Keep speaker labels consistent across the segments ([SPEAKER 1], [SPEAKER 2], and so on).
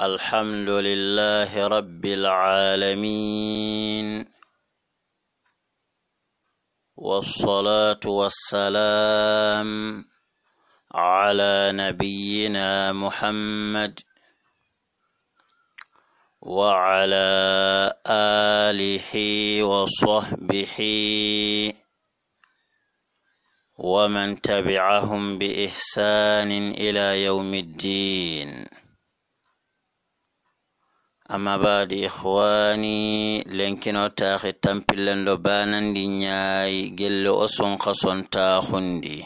[SPEAKER 1] الحمد لله رب العالمين والصلاة والسلام على نبينا محمد وعلى آله وصحبه ومن تبعهم بإحسان إلى يوم الدين amma ba da baadi ihwani lenkino taaki tampillenɗo banandi ñaayi gelle o kason ta hundi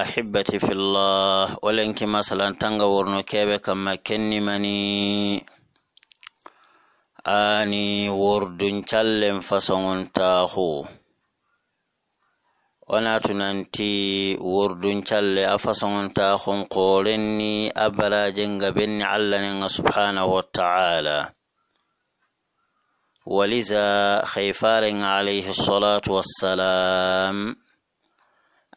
[SPEAKER 1] ahibbati fillah o masalan tanga wurno kebe kama kenni mani. ani challen callen ta taahu wona tunanti wurdun calle a façonta ni a baraje nga ni allah nenga subhanahu wa taala waliza haifaren alayhi salatu wassalam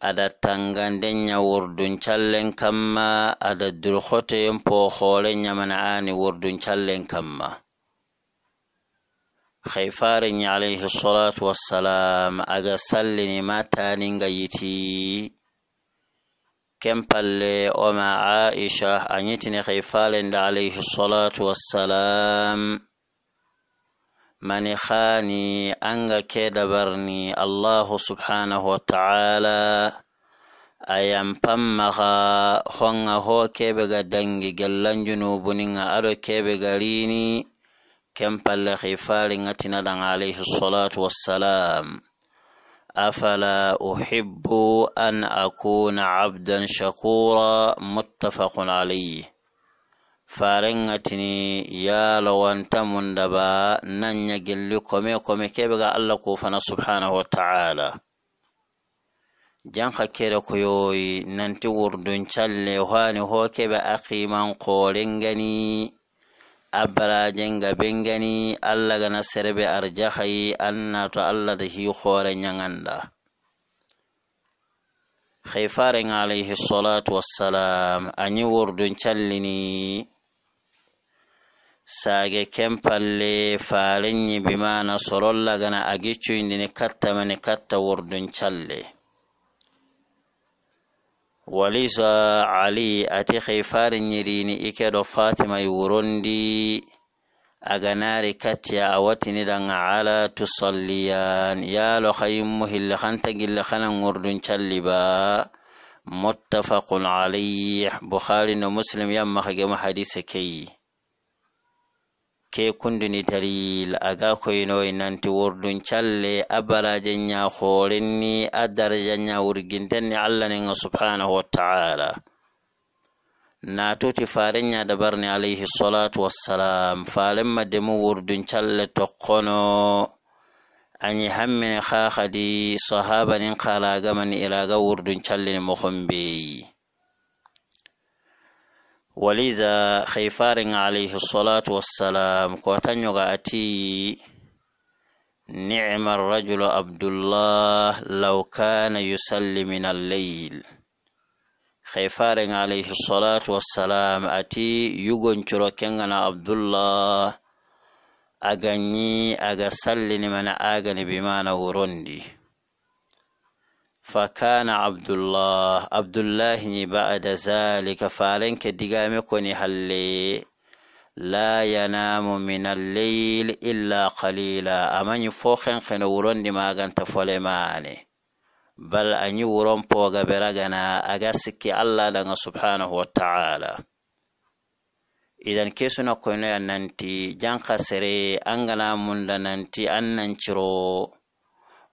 [SPEAKER 1] ada tanganden ya wurdun kama, kamma ada durhotoyen pohore yamana ani wurdun callen kama. ya alaihi salatu wassalam aga sallini yi ti? ken palle oma aisha a yitini da alayhi salatu wassalam mani khani anga ke dabarni allahu subhanahu wa ta'ala yamfan pammaha honga ho kebe ga dangi gellan ado kebe gari garini ken palle hi faringa tinalan alayhi salatu wassalam afala uhibbu an akuna abdan shakura muttafaqun alayhi farenga tini yalowanta mun daba nan ya gilli kome kome kebe ga allah ko fana subhanahu wa ta'ala janka kere koyoyi nanti wurdun calle hani ho kebe akiman korengani jenga bengani allah gana serbe anna to allah da hi hoore yaganda hayfaren alayhi salatu wassalam anyi wurdun callini sage ken palle bimana sorolla gana agichu indini katta wurdun calle walisa ali ati khayfarin yirini ikeɗo fatima e wurondi aganari kati a watiniɗan ala tusalliyan yaalo hayimmo hille hanta gille hanan urdun calli ba muttafaqun alayh bukhari no muslim yamma hagemo hadise keyi ke kundini dalil aga koyno nanti wordun abara abaraje khorinni a daraja ñawurgintenni allah ninga subhanahu wa taala natoti faren ñadabarni alayhi salatu wassalam faren mademu wurdun calle tokkono añi anyi ha kadi sahaba nin karagamani ilaga wurdun challe ni beyi waliza khaifarin alaihi salatu wassalam ko kotanyoga ati ni'mar arrajulu abdullah law kana yusalli min al-layl khaifarin alaihi salatu wassalam ati yugon yugoncuro kengana abdullah aganyi aga sallini mana agani bimana wurondi فكان عبد الله عبد الله بعد ذلك فالنك دقامي كوني هلي لا ينام من الليل إلا قليلا أمني فوخن خنورون دماغن تفولماني bal an yi wuron poga beragana aga sikki allah daga subhanahu wa ta'ala idan ke suna koynoya nanti jan sere an gana munda nanti an ciro.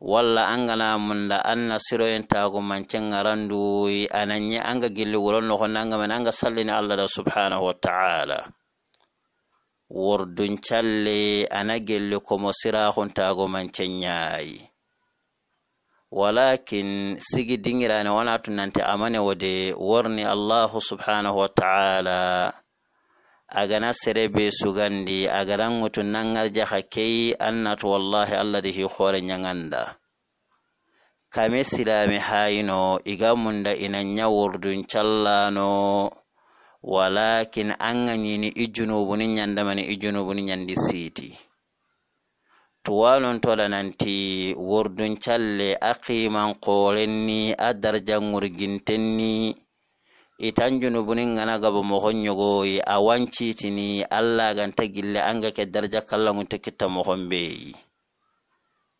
[SPEAKER 1] walla angana munda anna siroyen tagu mancen yi an anga gilli wuron nohon an ga anga na allah da subhanahu wa ta'ala wurdun challe ana gilli kuma sirahun tagu ya yayi walakin sigi dingirane wona a amane wade worni allahu subhanahu wa ta'ala aga na sere be sugandi aga rangutu nangar jaha kei annatu wallahi allah dihi khore nyanganda kame silami haino iga munda ina nyawurdun challano walakin anga nyini ijunubu ni nyandama ni ijunubu ni nyandi siti tuwanon tola nanti wurdun challe aqiman qorenni adarja ngurgintenni itanjunu bunin gana gaba mahon yagoyi a wanci tini allah gan ta gille an ga ke darja kallon wuta kita mahon beyi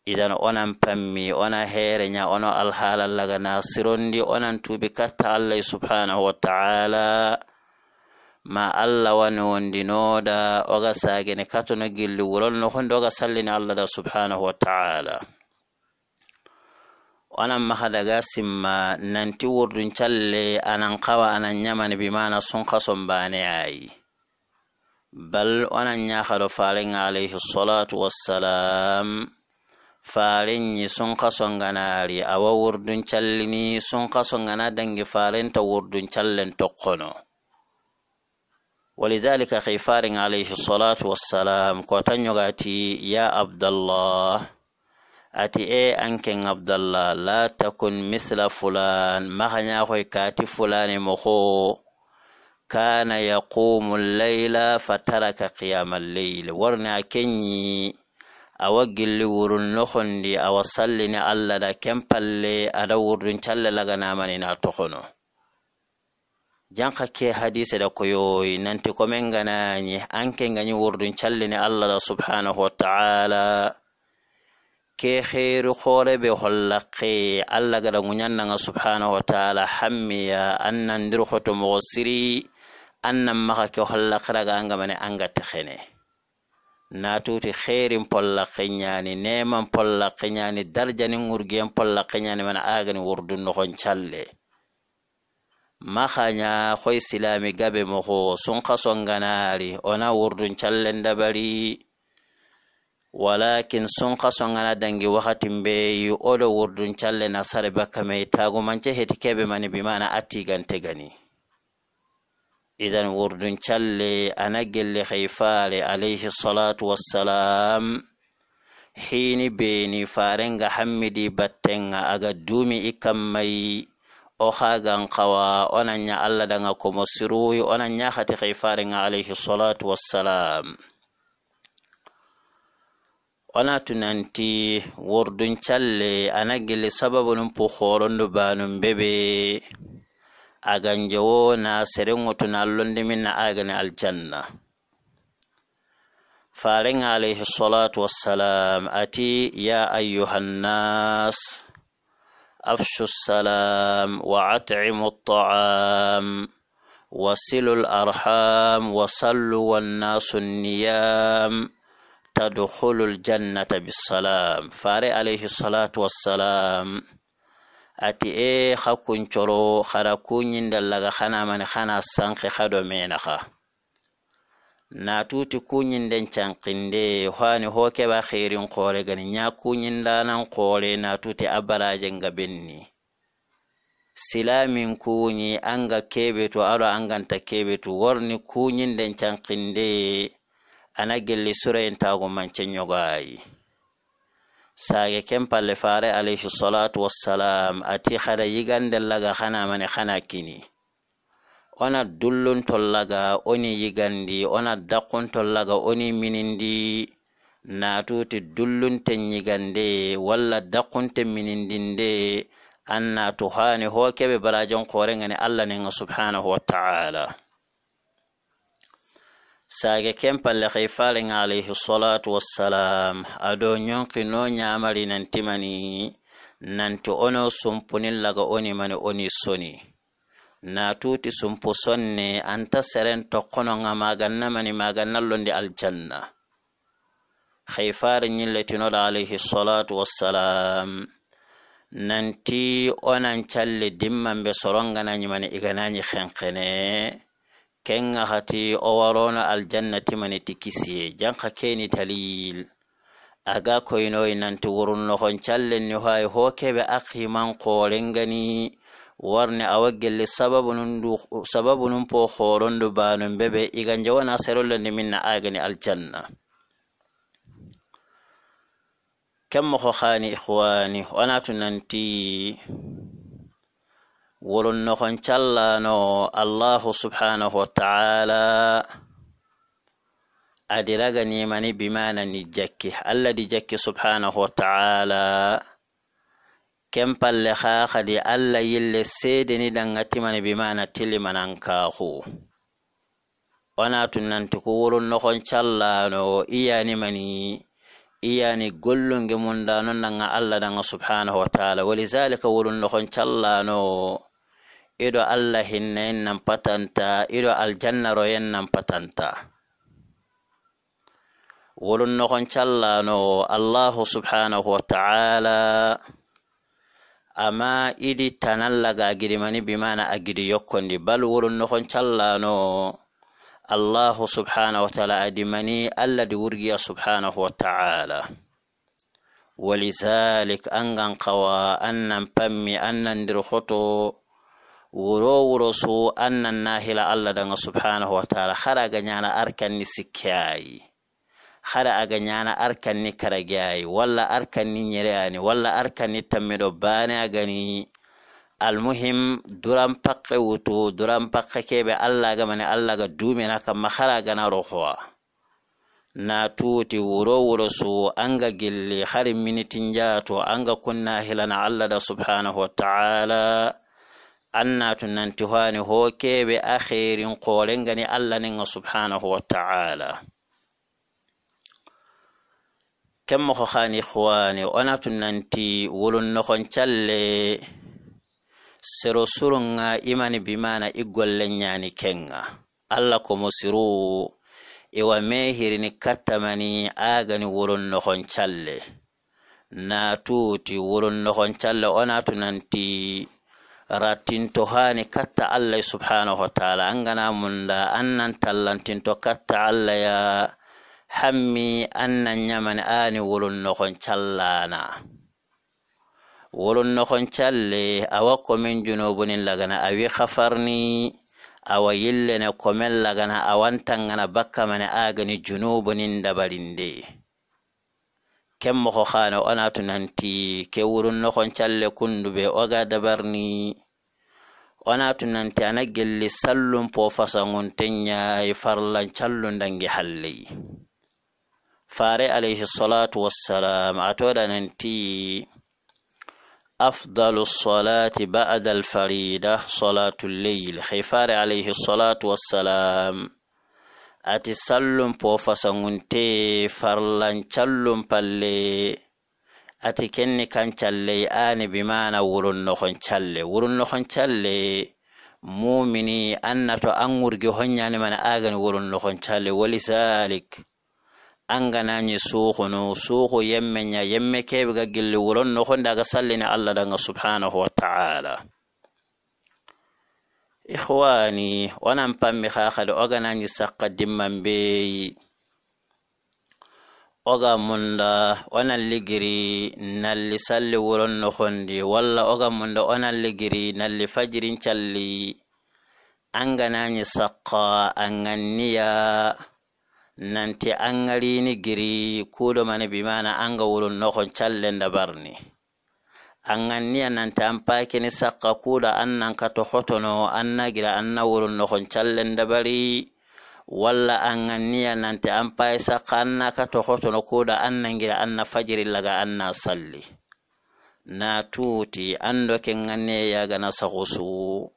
[SPEAKER 1] idan onan fammi ona here nya ona alhalan laga na sirondi onan tubi katta allah subhanahu wa ta'ala ma allah wani wondi noda oga sagene katono gilli wuron no hondo oga sallini allah da subhanahu wa ta'ala wanan maxa daga nan nanti wurdun calle anan kawa anan yamani bimana sunka sombane ayi bal ya yaxado faren alayhi salatu wassalam faren yi sunka songanari awa wurdun callini sunka songana dangi ta wurdun callen tokkono ولذلك خيفار عليه الصلاة والسلام كوتنيغاتي يا عبد الله ati e eh, anken abdallah la takun misla fulan maxañaxoy kati fulani moho kana yaqumu layla fataraka qiyam al-layl a kenñi awa wurun noxondi awa alla allah da ken palle ada wurdun calle na tokhono janka ke hadise da koyoyi nanti komen ganañi anke gañi wurdun callini allah da subhanahu wa taala ke khairu khore be hollaqe alla gada gunyan nanga subhanahu wa ta'ala hammiya annan dir khoto mo siri annan maka ke hollaqra ga anga mane anga takhene natuti khairin pollaqe nyani neman pollaqe nyani darjani ngurgiyen pollaqe nyani mana agani wurdun nogon challe makanya khoy silami gabe mo sun kasonganari ona wurdun challen dabari walakin sun kaso gana dangi wakatin be yi odo wurdun calle na baka bakka mai manche heti kebe mani bi mana gante gani idan wurdun calle ana khayfale alayhi salatu wassalam hini beni farenga hamidi battenga aga dumi ikkan mai o hagan kawa onan ya danga ya alayhi salatu wassalam wana tunanti wurdun calle a sababu num po horondu banum bebe a ganjewo na serenŋotu na allondi min na aljanna farin alaihi salatu wassalam ati ya nas afshu salam wa at'imu at'am wa sallu وصلوا nasu niyam تدخل الجنة بالسلام فاري عليه الصلاة والسلام ati e eh, xa kuncoro xara kuñindallaga xana mani xana sanki Na tuti natuti kuñinden cankinde hani ho ba xerin kore gani ña kuñindanan na tuti a barajenga benni silamin kuñi anga keɓe to aɗo anganta keɓe to worni kuñinden cankinde ana gelli sureyintago manke yogayi sage ken falle fare alayhi salatu wassalam ti hada laga hana mani hana kini ona dulluntollaga oni yigandi ona dakkuntollaga oni minindi natuti dullunten yigande walla dakkunten minindinde an natu hani ho keɓe kore ngani allah nenga subhanahu wa ta'ala saage kempalle xey falen alayhi salatu wassalam ado ñonki no ñamari nantimani nanti ono sumpunin laga onimani oni soni na tuti sumpu sonne anta seren tokkononga magannamani magannallondi aljanna xey faren ñinletinoɗo alayhi salatu wassalam nanti onan calle dimmanɓe soronganañimani iganañi xenxene ken hati o warono aljannati mani tikisiye janka keni talil aga koynoyi nanti wurunnohon challen ni hay ho keɓe akhiman korengani warne nun du sababu nun po horondu banum bebe igan jawana ni minna agani aljanna kam ho khani ikhwani wana tunanti wolon nogon callano allahu subhanahu wa ta'ala adiraga nimani bimana ni jakki allah di jakki subhanahu wa ta'ala ken palle kakadi allah yille seedeni dangatimani bimana tilimanankaku ona tunnanti ko wolon nogon callano iyanimani iyani gollunge mun dano nanga allah danga subhanahu wa ta'ala walizalika wolon nogon callano ido allah hinne nan patanta ido aljannaro en nan patanta wolun nogon callano allahu subhanahu wa ta'ala ama idi tanallaga girimani bimana agidi yokkondi bal wolun no callano allahu subhanahu wa ta'ala adimani allah di wurgiya subhanahu ta'ala ولذلك أنغن قوى أنن بمي أنن درخطو wuro wuro so annan nahila allah daga subhanahu wa taala hara ga ñana har a hara aga arkan ni karageyayi walla arkanni ñereyani walla arkanni tammiɗo bane agani almuhim duran pakke wuto duran pakke keɓe allah ga mane allah ga dumena kamma hara gana rohowa na tuti wuro wuro so anga gilli hari minitin jato anga kunna na allah da subhanahu wa taala anna to nantihoani ho keɓe aherin koolen allah ninga subhanahu wa taala kemmo ko hani ihwani ona to nanti wolonnokon calle sero surunga imani bimana i golle ñani kenga allah komo siru iwa mehirini kattamani agani wolonnokon calle natuti wolonnokon calle ona to nanti ratinto hani katta allah subhanahu wa taala an gana munda an nan tallantinto katta allah ya hammi an nan yamani ani wolon nokon callana wulun nokon calle awa komin junubunin lagana awi khafarni awa yillene komen lagana awantangana mane agani junubunin dabarinde ken mogo xana wona tunanti ke wurun noxon calle kundu be oga dabarni wona nanti ana gelli sallun po fasangunten ɲayi e farlan callun dangi halley fare alayhi salatu wassalam atodananti أفضل الصلاة بعد الفريدة صلاة الليل خفار عليه الصلاة والسلام ati sallum po farlan farlancallum palle ati kenni kan calle ani bimana wurun nohon challe wurun nohon challe mumini annato an wurgi honyani mana agani wurun nohon calle walisalik anganañi suuxunu suuxu yemmeña yemme keɓe ga gilli wuron nohonde aga sallini allah danga subhanahu wa taala ihwani onan pammi oga kadi yi saka dimman beyi oga munda onan ligiri nalli salli wurin nohondi walla oga munda onan ligiri nalli fajiri calli an ganani saka an ganniya nanti an garini giri kuɗo mani bimana an ga wuron nohon callen dabarni an nan ta an pakini sakka kuda an nan ta hotono an na gida an na nawurun nohon da dabari walla an ganniya ta an payi sakka an na ka ta hotono kuda an gida an na fajiri laga an na salli na tuuti an do ken ganniya yagana sahusu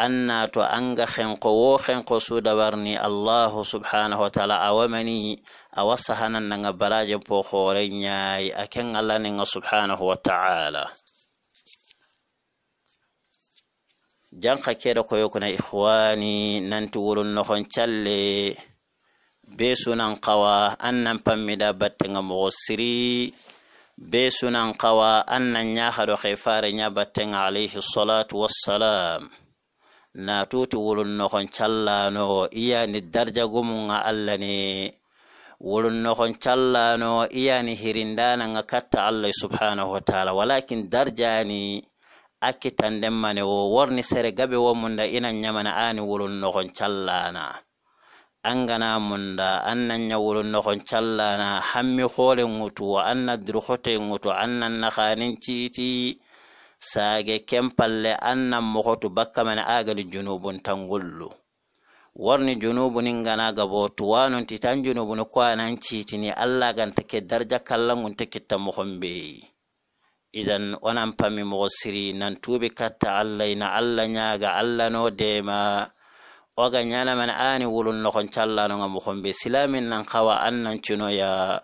[SPEAKER 1] anna to anga henko wo da sudabarni allahu subhanahu wa taala awamani awa sahanan nanga balaje po hoore yayi a ken allah ga subhanahu wa taala janka keɗa koyo kuna ihwani nanti wurun nohon calle be sunan kawa an nan pammida battenga mogo siri be sunan kawa an nan ñahaɗo he fare ña battenga alayhi salatu wassalam na tuti challa no iya ni darja gumunga allah ne wulun iya ni iyani nga katta allah subhanahu wa taala walakin ni aki akkitanden mane wo warni sere gabe wo munda nyama na ani wulun challa na angana munda annan wurin wulun challa na hammi holen mutu wa anna durhoten ŋutu annan nakanin titi saage kempalle annan mohotu bakka mane agadi junubun tan gullu warni junubu nin ganaga bo tuwanonti tan junubu ni kwanan citini allah gantake darja kallangun tekitta mohon beyi idan wanan pami mogo siri nan tubi katta allah na allah nyaga allah no dema oga nyana man ani wulun nokon challanonga mohon be silamin nan kawa annan cinoya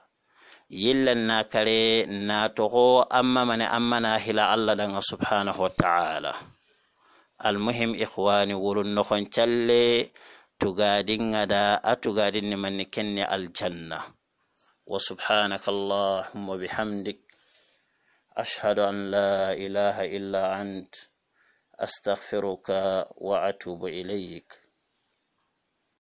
[SPEAKER 1] yillan na kare na togo amma mana amma na hila allah dana subhanahu wa ta'ala almuhim ikhwani wurun nokon calle tugadin ada a ni manni kenne aljanna wa subhanaka allahumma bihamdik ashhadu an la ilaha illa ant astaghfiruka wa atubu ilayk